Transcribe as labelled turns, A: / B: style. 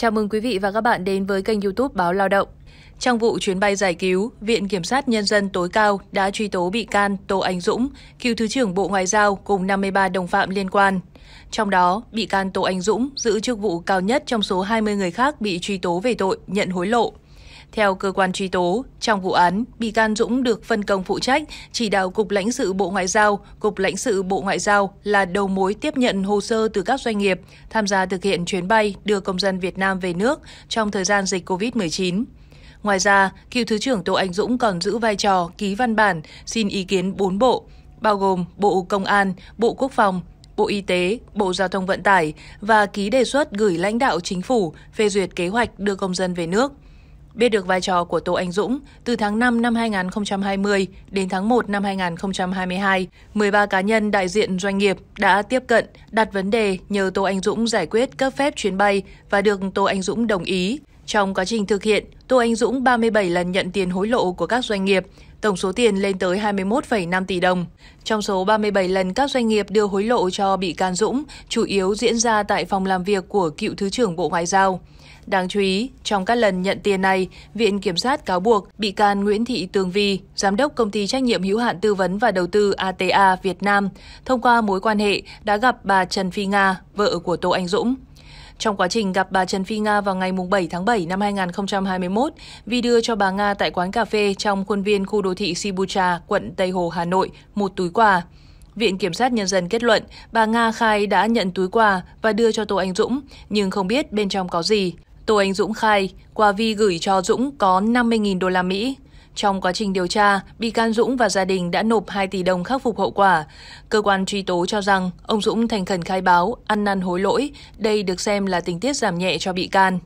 A: Chào mừng quý vị và các bạn đến với kênh YouTube Báo Lao động. Trong vụ chuyến bay giải cứu, Viện Kiểm sát Nhân dân tối cao đã truy tố bị can Tô Anh Dũng, cựu Thứ trưởng Bộ Ngoại giao cùng 53 đồng phạm liên quan. Trong đó, bị can Tô Anh Dũng giữ chức vụ cao nhất trong số 20 người khác bị truy tố về tội nhận hối lộ. Theo cơ quan truy tố, trong vụ án, bị can Dũng được phân công phụ trách chỉ đạo Cục lãnh sự Bộ Ngoại giao, Cục lãnh sự Bộ Ngoại giao là đầu mối tiếp nhận hồ sơ từ các doanh nghiệp tham gia thực hiện chuyến bay đưa công dân Việt Nam về nước trong thời gian dịch COVID-19. Ngoài ra, cựu Thứ trưởng Tô Anh Dũng còn giữ vai trò ký văn bản xin ý kiến 4 bộ, bao gồm Bộ Công an, Bộ Quốc phòng, Bộ Y tế, Bộ Giao thông Vận tải và ký đề xuất gửi lãnh đạo chính phủ phê duyệt kế hoạch đưa công dân về nước – Biết được vai trò của Tô Anh Dũng, từ tháng 5 năm 2020 đến tháng 1 năm 2022, 13 cá nhân đại diện doanh nghiệp đã tiếp cận, đặt vấn đề nhờ Tô Anh Dũng giải quyết cấp phép chuyến bay và được Tô Anh Dũng đồng ý. Trong quá trình thực hiện, Tô Anh Dũng 37 lần nhận tiền hối lộ của các doanh nghiệp, tổng số tiền lên tới 21,5 tỷ đồng. Trong số 37 lần các doanh nghiệp đưa hối lộ cho bị can Dũng, chủ yếu diễn ra tại phòng làm việc của cựu Thứ trưởng Bộ Ngoại giao. Đáng chú ý, trong các lần nhận tiền này, Viện Kiểm sát cáo buộc bị can Nguyễn Thị Tường Vi, Giám đốc Công ty Trách nhiệm hữu hạn Tư vấn và Đầu tư ATA Việt Nam, thông qua mối quan hệ đã gặp bà Trần Phi Nga, vợ của Tô Anh Dũng. Trong quá trình gặp bà Trần Phi Nga vào ngày 7 tháng 7 năm 2021, Vi đưa cho bà Nga tại quán cà phê trong khuôn viên khu đô thị Sibucha, quận Tây Hồ, Hà Nội, một túi quà. Viện Kiểm sát Nhân dân kết luận bà Nga khai đã nhận túi quà và đưa cho Tô Anh Dũng, nhưng không biết bên trong có gì. Tô Anh Dũng khai, Qua Vi gửi cho Dũng có 50.000 đô la Mỹ. Trong quá trình điều tra, bị can Dũng và gia đình đã nộp 2 tỷ đồng khắc phục hậu quả. Cơ quan truy tố cho rằng ông Dũng thành khẩn khai báo, ăn năn hối lỗi. Đây được xem là tình tiết giảm nhẹ cho bị can.